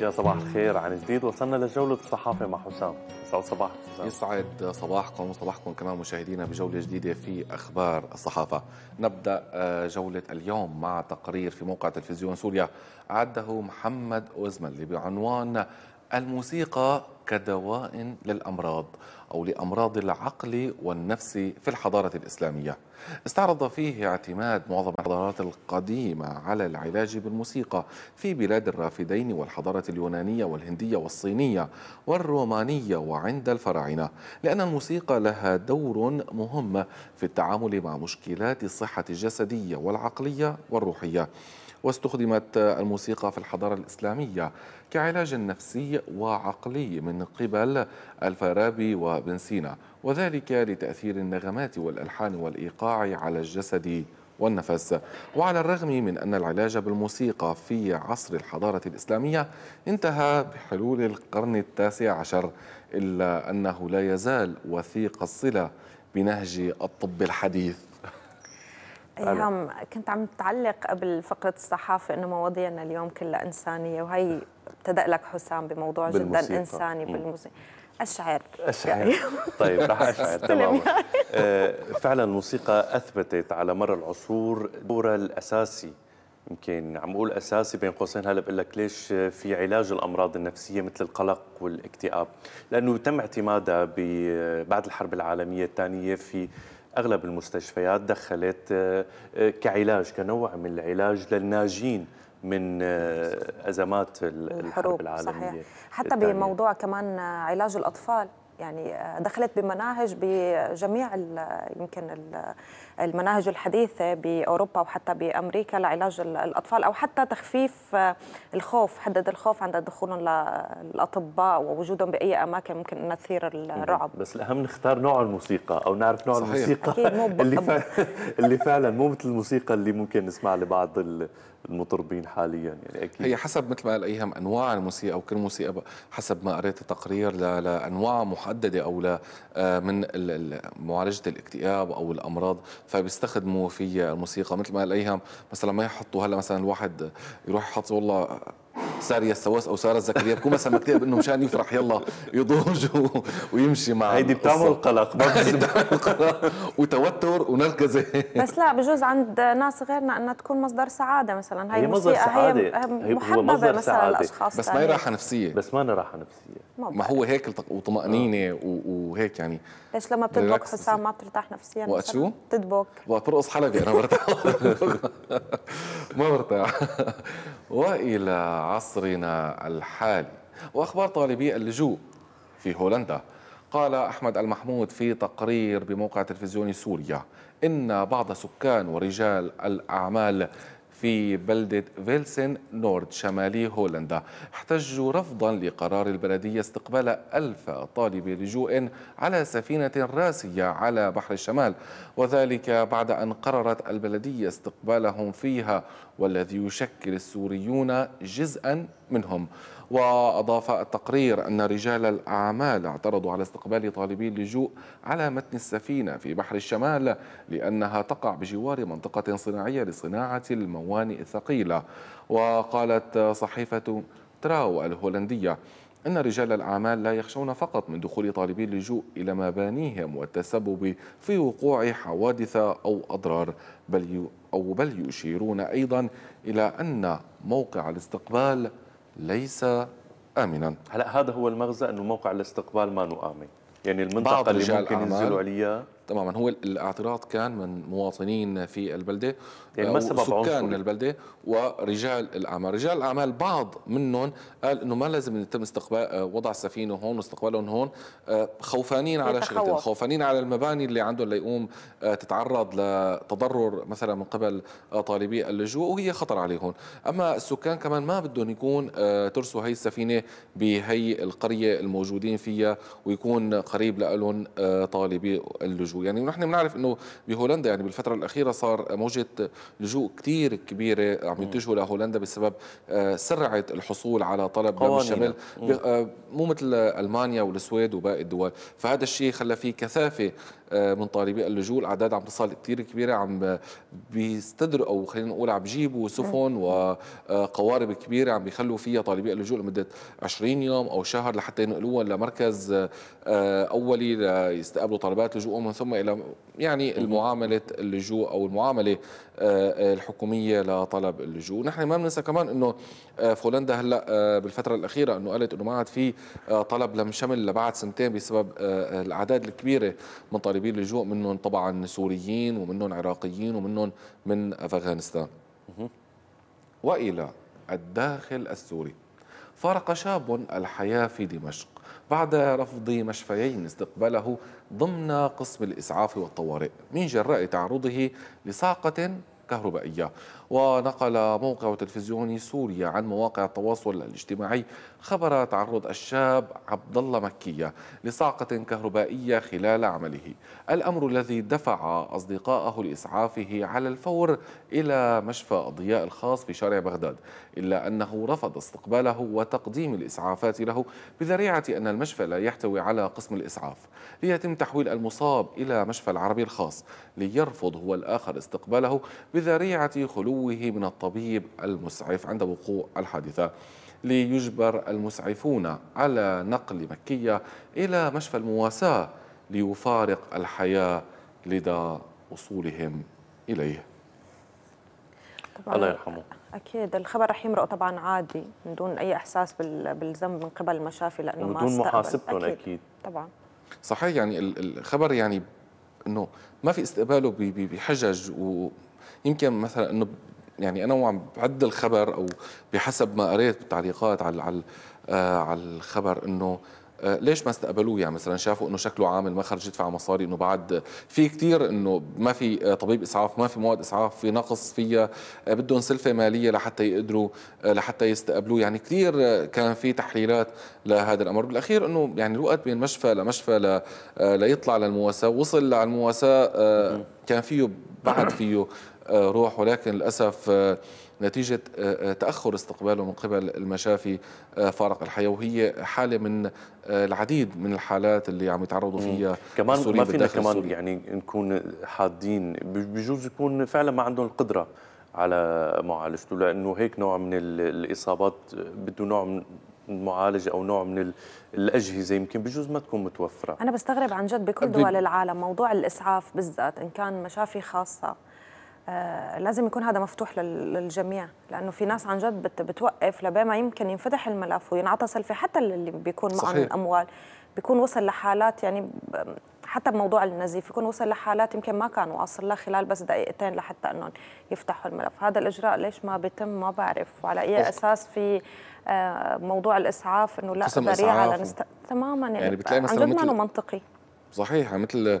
يا صباح الخير عن جديد وصلنا لجولة الصحافة مع حسام يسعد صباحك يسعد صباحكم وصباحكم كمان مشاهدينا بجولة جديدة في أخبار الصحافة نبدأ آه، جولة اليوم مع تقرير في موقع تلفزيون سوريا عده محمد أوزمل بعنوان الموسيقى كدواء للأمراض أو لأمراض العقل والنفس في الحضارة الإسلامية استعرض فيه اعتماد معظم الحضارات القديمة على العلاج بالموسيقى في بلاد الرافدين والحضارة اليونانية والهندية والصينية والرومانية وعند الفراعنة لأن الموسيقى لها دور مهم في التعامل مع مشكلات الصحة الجسدية والعقلية والروحية واستخدمت الموسيقى في الحضارة الإسلامية كعلاج نفسي وعقلي من قبل الفارابي وبن سينا وذلك لتأثير النغمات والألحان والإيقاع على الجسد والنفس وعلى الرغم من أن العلاج بالموسيقى في عصر الحضارة الإسلامية انتهى بحلول القرن التاسع عشر إلا أنه لا يزال وثيق الصلة بنهج الطب الحديث ايهام كنت عم تعلق قبل فقره الصحافه انه مواضيعنا اليوم كلها انسانيه وهي ابتدا لك حسام بموضوع بالموسيقى. جدا انساني بالموسيقى اشعر اشعر يعني. طيب رح اشعر تماما آه، فعلا الموسيقى اثبتت على مر العصور دورها الاساسي يمكن عم اقول اساسي بين قوسين هلا بقول لك ليش في علاج الامراض النفسيه مثل القلق والاكتئاب لانه تم اعتمادها بعد الحرب العالميه الثانيه في اغلب المستشفيات دخلت آه، آه، كعلاج كنوع من العلاج للناجين من آه، ازمات الحروب الحرب العالميه صحيح. حتى التانية. بموضوع كمان علاج الاطفال يعني آه، دخلت بمناهج بجميع يمكن المناهج الحديثه باوروبا وحتى بامريكا لعلاج الاطفال او حتى تخفيف آه، الخوف حدد الخوف عند دخولهم للاطباء ووجودهم باي اماكن ممكن انها تثير الرعب بس الاهم نختار نوع الموسيقى او نعرف نوع صحيح. الموسيقى أكيد مو اللي, فا... اللي فعلا مو مثل الموسيقى اللي ممكن نسمع لبعض المطربين حاليا يعني اكيد هي حسب مثل ما قال ايهم انواع الموسيقى او كل موسيقى حسب ما قريت تقرير لانواع محدده محدده او لا آه، من معالجه الاكتئاب او الامراض فبيستخدموا في الموسيقى مثل ما قال ايهم مثلا ما يحطوا هلا مثلا الواحد يروح يحط والله صار السواس او ساره الزكريا بكون مثلا مكتئب انه مشان يفرح يلا يضوج ويمشي مع هيدي بتعمل قلق قلق وتوتر ونركزه بس لا بجوز عند ناس غيرنا انها تكون مصدر سعاده مثلا هي, هي مصدر سعاده هي محببه مثلا سعادة. بس ما هي راحه نفسيه بس ما أنا راحه نفسيه ما هو هيك وطمانينه وهيك يعني ليش لما بتدبك حسام ما بترتاح نفسيا وقت شو؟ بتدبك وقت برقص حلبي انا برتاح ما برتاح والى عصر عصرنا الحالي وأخبار طالبي اللجوء في هولندا قال أحمد المحمود في تقرير بموقع تلفزيوني سوريا إن بعض سكان ورجال الأعمال في بلدة فيلسن نورد شمالي هولندا احتجوا رفضا لقرار البلدية استقبال ألف طالب لجوء على سفينة راسية على بحر الشمال وذلك بعد أن قررت البلدية استقبالهم فيها والذي يشكل السوريون جزءا منهم وأضاف التقرير أن رجال الأعمال اعترضوا على استقبال طالبي اللجوء على متن السفينة في بحر الشمال لأنها تقع بجوار منطقة صناعية لصناعة الموانئ الثقيلة وقالت صحيفة تراو الهولندية أن رجال الأعمال لا يخشون فقط من دخول طالبي اللجوء إلى مبانيهم والتسبب في وقوع حوادث أو أضرار بل أو بل يشيرون أيضا إلى أن موقع الاستقبال ليس امنا هلا هذا هو المغزى انه موقع الاستقبال ما امن يعني المنطقه اللي ممكن ينزلوا عليها تماما هو الاعتراض كان من مواطنين في البلده يعني ما سبب سكان البلده ورجال الاعمال، رجال الاعمال بعض منهم قال انه ما لازم يتم استقبال آه، وضع السفينه هون واستقبالهم هون آه، خوفانين على شغلتهم، خوفانين على المباني اللي عندهم ليقوم آه، تتعرض لتضرر مثلا من قبل طالبي اللجوء وهي خطر عليهم، اما السكان كمان ما بدهم يكون ترسوا هي السفينه بهي القريه الموجودين فيها ويكون قريب لهم طالبي اللجوء، يعني نحن بنعرف انه بهولندا يعني بالفتره الاخيره صار موجه لجوء كثير كبيره عم يتجهوا لهولندا بسبب آه، سرعه الحصول على طلب باب الشمال آه، مو مثل المانيا والسويد وباقي الدول فهذا الشيء خلى في كثافه آه، من طالبي اللجوء الاعداد عم تصل كثير كبيره عم بيستدروا او خلينا نقول عم بيجيبوا سفن وقوارب كبيره عم بيخلوا فيها طالبي اللجوء لمده 20 يوم او شهر لحتى ينقلوهم لمركز اولي ليستقبلوا طلبات لجوء ومن ثم الى يعني المعامله اللجوء او المعامله الحكوميه لطلب اللجوء، نحن ما بننسى كمان انه آه، في هولندا هلا آه، بالفتره الاخيره انه قالت انه ما عاد في آه، طلب لمشمل لبعد سنتين بسبب الاعداد الكبيره من طالبين اللجوء منهم طبعا سوريين ومنهم عراقيين ومنهم من افغانستان. والى الداخل السوري. فارق شاب الحياه في دمشق بعد رفض مشفيين استقباله ضمن قسم الإسعاف والطوارئ من جراء تعرضه لصاعقة كهربائية ونقل موقع تلفزيوني سوريا عن مواقع التواصل الاجتماعي خبر تعرض الشاب عبد الله مكية لصعقة كهربائية خلال عمله الأمر الذي دفع أصدقائه لإسعافه على الفور إلى مشفى الضياء الخاص في شارع بغداد إلا أنه رفض استقباله وتقديم الإسعافات له بذريعة أن المشفى لا يحتوي على قسم الإسعاف ليتم تحويل المصاب إلى مشفى العربي الخاص ليرفض هو الآخر استقباله بذريعة خلو عدوه من الطبيب المسعف عند وقوع الحادثة ليجبر المسعفون على نقل مكية إلى مشفى المواساة ليفارق الحياة لدى وصولهم إليه طبعا الله يرحمه اكيد الخبر رح يمرق طبعا عادي من دون اي احساس بالذنب من قبل المشافي لانه ما بدون محاسبتهم أكيد. اكيد طبعا صحيح يعني الخبر يعني انه ما في استقباله بحجج و يمكن مثلا انه يعني انا وعم بعد الخبر او بحسب ما قريت بالتعليقات على على آه، على الخبر انه آه، ليش ما استقبلوه يعني مثلا شافوا انه شكله عامل ما خرج يدفع مصاري انه بعد في كثير انه ما في آه، طبيب اسعاف ما في مواد اسعاف في نقص فيها آه، بدهم سلفه ماليه لحتى يقدروا لحتى يستقبلوه يعني كثير كان في تحليلات لهذا الامر بالاخير انه يعني الوقت بين مشفى لمشفى ل... ليطلع للمواساه وصل للمواساه كان فيه بعد فيه روح ولكن للاسف نتيجة آه، آه، تأخر استقباله من قبل المشافي آه، فارق الحياة وهي حالة من العديد من الحالات اللي عم يتعرضوا فيها كمان ما فينا كمان السوري. يعني نكون حادين بجوز يكون فعلا ما عندهم القدرة على معالجته لأنه هيك نوع من الإصابات بده نوع من معالجة أو نوع من الأجهزة يمكن بجوز ما تكون متوفرة أنا بستغرب عن جد بكل دول العالم موضوع الإسعاف بالذات إن كان مشافي خاصة آه، لازم يكون هذا مفتوح للجميع لانه في ناس عن جد بتوقف لبما يمكن ينفتح الملف وينعطى سلفي حتى اللي بيكون معهم الاموال بيكون وصل لحالات يعني حتى بموضوع النزيف يكون وصل لحالات يمكن ما كان واصل لها خلال بس دقيقتين لحتى انهم يفتحوا الملف، هذا الاجراء ليش ما بيتم ما بعرف وعلى اي اساس في آه، موضوع الاسعاف انه لا ذريعه يعني لنست... تماما يعني, يعني بتلاقي مثلا عن جد مثل... منطقي صحيح مثل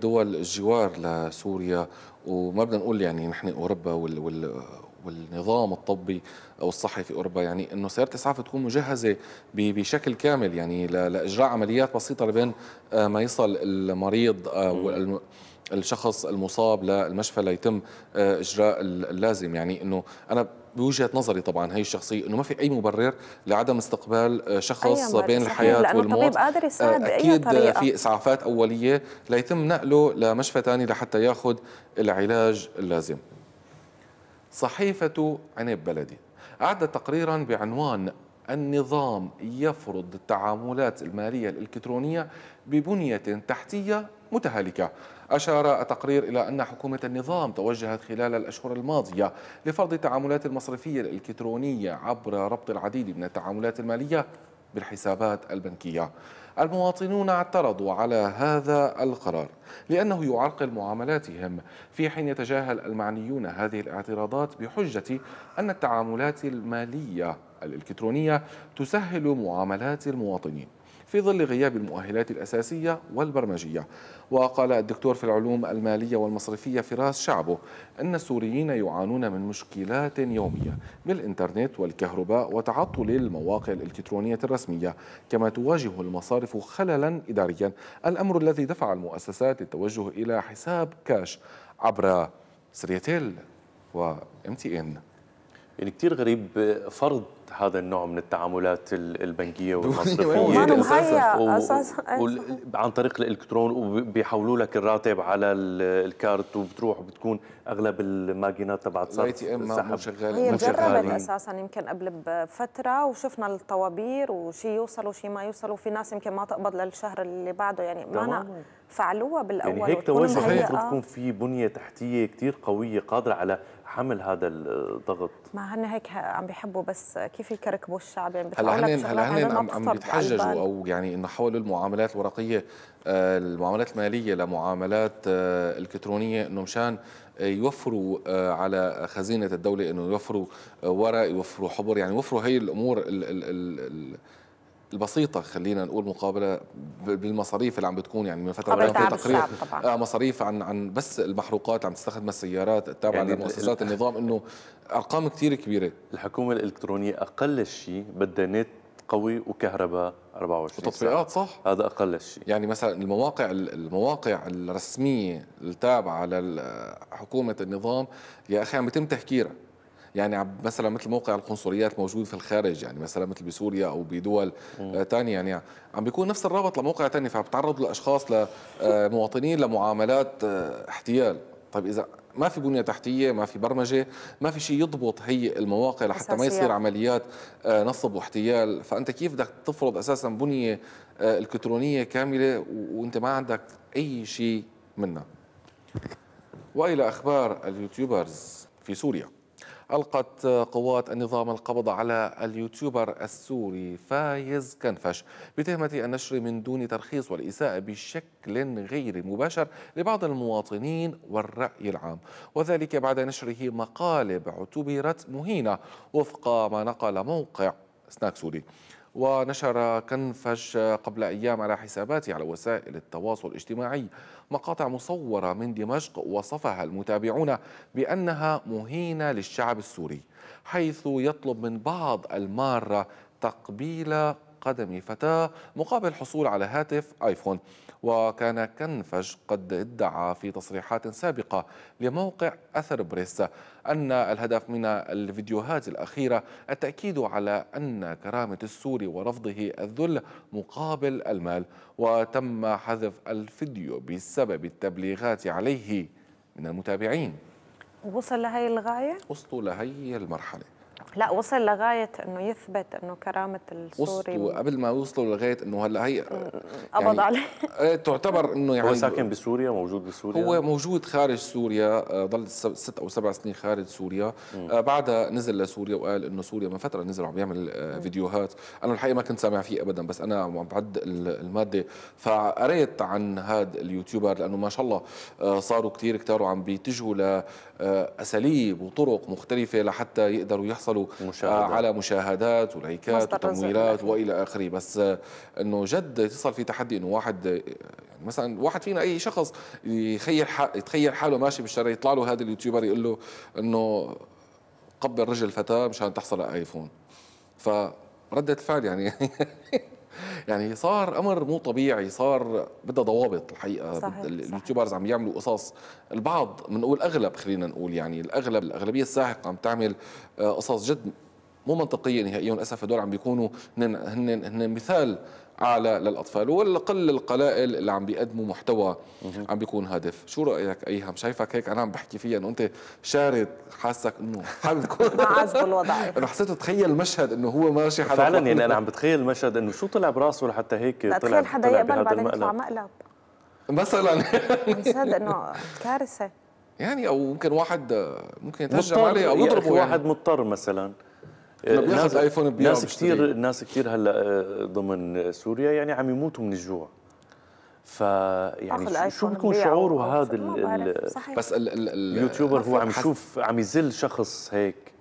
دول الجوار لسوريا وما بدنا نقول يعني نحن اوروبا وال وال والنظام الطبي او الصحي في اوروبا يعني انه سياره الاسعاف تكون مجهزه بشكل كامل يعني لاجراء عمليات بسيطه بين آه، ما يصل المريض او آه، الشخص المصاب للمشفى ليتم آه، اجراء اللازم يعني انه انا بوجهه نظري طبعا هي الشخصيه انه ما في اي مبرر لعدم استقبال آه، شخص بين الحياه لأنه والموت الطبيب قادر آه، يساعد اكيد طريقة. في اسعافات اوليه ليتم نقله لمشفى ثاني لحتى ياخذ العلاج اللازم صحيفه عنب بلدي أعدت تقريرا بعنوان النظام يفرض التعاملات المالية الإلكترونية ببنية تحتية متهالكة أشار التقرير إلى أن حكومة النظام توجهت خلال الأشهر الماضية لفرض التعاملات المصرفية الإلكترونية عبر ربط العديد من التعاملات المالية بالحسابات البنكية المواطنون اعترضوا على هذا القرار لأنه يعرقل معاملاتهم في حين يتجاهل المعنيون هذه الاعتراضات بحجة أن التعاملات المالية الإلكترونية تسهل معاملات المواطنين في ظل غياب المؤهلات الأساسية والبرمجية وقال الدكتور في العلوم المالية والمصرفية فراس شعبه أن السوريين يعانون من مشكلات يومية بالإنترنت والكهرباء وتعطل المواقع الإلكترونية الرسمية كما تواجه المصارف خللا إداريا الأمر الذي دفع المؤسسات للتوجه إلى حساب كاش عبر سريتيل وام تي ان يعني كثير غريب فرض هذا النوع من التعاملات البنكيه والمصرفيه يعني اساسا عن طريق الالكترون وبيحولوا لك الراتب على الكارت وبتروح وبتكون اغلب الماكينات تبعت صرف الاي تي ام هي جربت اساسا يمكن قبل بفتره وشفنا الطوابير وشي يوصل وشي ما يوصل وفي ناس يمكن ما تقبض للشهر اللي بعده يعني ما فعلوها بالاول يعني هيك توازن المفروض آه. يكون في بنيه تحتيه كثير قويه قادره على حمل هذا الضغط مع هن هيك عم بيحبوا بس كيف يكركبوا الشعب يعني هلا هن هلا هن عم, عم بيتحججوا او يعني انه حولوا المعاملات الورقيه آه، المعاملات الماليه لمعاملات آه، الكترونيه انه مشان يوفروا آه، على خزينه الدوله انه يوفروا ورق يوفروا حبر يعني يوفروا هي الامور ال ال ال البسيطه خلينا نقول مقابله بالمصاريف اللي عم بتكون يعني من فتره مقابله تقرير آه مصاريف عن عن بس المحروقات اللي عم تستخدم السيارات التابعه يعني لمؤسسات النظام انه ارقام كثير كبيره الحكومه الالكترونيه اقل شيء بدها نت قوي وكهرباء 24 وتطبيقات صح هذا اقل شيء يعني مثلا المواقع المواقع الرسميه التابعه للحكومه النظام يا اخي عم بيتم تهكيرها يعني مثلا مثل موقع القنصليات موجود في الخارج يعني مثلا مثل بسوريا او بدول ثانيه آه، يعني عم بيكون نفس الرابط لموقع ثاني فبتعرض الاشخاص لمواطنين آه، لمعاملات آه، احتيال طيب اذا ما في بنيه تحتيه ما في برمجه ما في شيء يضبط هي المواقع لحتى ما يصير عمليات نصب واحتيال فانت كيف بدك تفرض اساسا بنيه الكترونيه كامله وانت ما عندك اي شيء منها والى اخبار اليوتيوبرز في سوريا ألقت قوات النظام القبض على اليوتيوبر السوري فايز كنفش بتهمة النشر من دون ترخيص والإساءة بشكل غير مباشر لبعض المواطنين والرأي العام وذلك بعد نشره مقالب اعتبرت مهينة وفق ما نقل موقع سناك سوري ونشر كنفش قبل أيام على حساباته على وسائل التواصل الاجتماعي مقاطع مصورة من دمشق وصفها المتابعون بأنها مهينة للشعب السوري حيث يطلب من بعض المارة تقبيل قدم فتاة مقابل حصول على هاتف آيفون وكان كنفج قد ادعى في تصريحات سابقة لموقع أثر بريس أن الهدف من الفيديوهات الأخيرة التأكيد على أن كرامة السوري ورفضه الذل مقابل المال وتم حذف الفيديو بسبب التبليغات عليه من المتابعين وصل لهي الغاية؟ وصلوا لهي المرحلة لا وصل لغايه انه يثبت انه كرامه السوري وقبل ما وصلوا لغايه انه هلا هي يعني قبض يعني عليه إيه، تعتبر انه يعني هو ساكن بسوريا موجود بسوريا هو موجود خارج سوريا آه، ضل ست او سبع سنين خارج سوريا آه، بعدها نزل لسوريا وقال انه سوريا من فتره نزل عم يعمل آه، فيديوهات انا الحقيقه ما كنت سامع فيه ابدا بس انا عم بعد الماده فقريت عن هذا اليوتيوبر لانه ما شاء الله صاروا كثير كثار وعم بيتجهوا لاساليب وطرق مختلفه لحتى يقدروا يحصلوا مشاهدات. آه، على مشاهدات ولايكات وتمويلات والى اخره بس آه، انه جد يصل في تحدي انه واحد آه، يعني مثلا واحد فينا اي شخص يخيل يتخيل حاله ماشي بالشارع يطلع له هذا اليوتيوبر يقول له انه قبل رجل فتاه مشان تحصل على ايفون فرده الفعل يعني يعني صار امر مو طبيعي صار بدها ضوابط الحقيقه صحيح. اليوتيوبرز عم يعملوا قصص البعض بنقول اغلب خلينا نقول يعني الاغلب الاغلبيه الساحقه عم تعمل آه، قصص جد مو منطقيه نهائيا يعني للاسف هدول عم بيكونوا هن هن, هن مثال اعلى للاطفال والقل القلائل اللي عم بيقدموا محتوى عم بيكون هادف شو رايك ايهم شايفك هيك انا عم بحكي فيها انه انت شارد حاسك انه حابب تكون معز بالوضع انا حسيت تخيل مشهد انه هو ماشي حدا فعلا يعني انا عم بتخيل المشهد انه شو طلع براسه لحتى هيك طلع تخيل حدا يقبل بعدين يطلع مقلب مثلا عن جد انه كارثه يعني او ممكن واحد ممكن يتهجم عليه او يضربه يعني. واحد مضطر مثلا إيه، ناس ايفون ناس كثير ناس كثير هلا إيه، ضمن سوريا يعني عم يموتوا من الجوع فيعني شو بيكون شعوره هذا بس ال ال اليوتيوبر هو عم يشوف عم يذل شخص هيك انه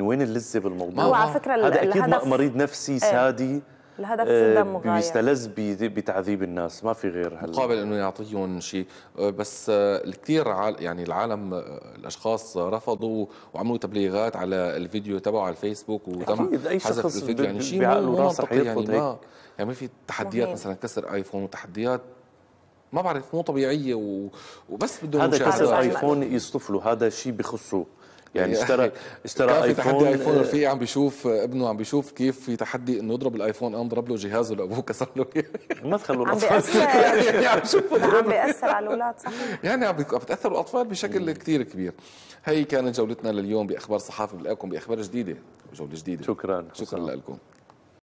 يعني وين اللذه بالموضوع هو على فكره هذا اكيد مريض نفسي إيه. سادي الهدف آه، جدا مغاير بيستلذ بتعذيب الناس ما في غير هلا قابل انه يعطيهم شيء آه، بس آه، الكثير يعني العالم الاشخاص رفضوا وعملوا تبليغات على الفيديو تبعه على الفيسبوك وتم حذف الفيديو يعني شيء مو منطقي يعني ما يعني ما في تحديات مهم. مثلا كسر ايفون وتحديات ما بعرف مو طبيعيه و... وبس بدهم هذا كسر ايفون يصطفلوا هذا شيء بخصه يعني, يعني اشترى اشترى ايفون في تحدي ايفون آه، رفيق عم بيشوف ابنه عم بيشوف كيف في تحدي انه يضرب الايفون قام ضرب له جهازه لابوه كسر له ما تخلوا عم بيأثر يعني عم عم بيأثر على الاولاد صحيح يعني عم بتاثر الاطفال بشكل كثير كبير هي كانت جولتنا لليوم باخبار صحافه بلاقيكم باخبار جديده جوله جديده شكرا شكرا لكم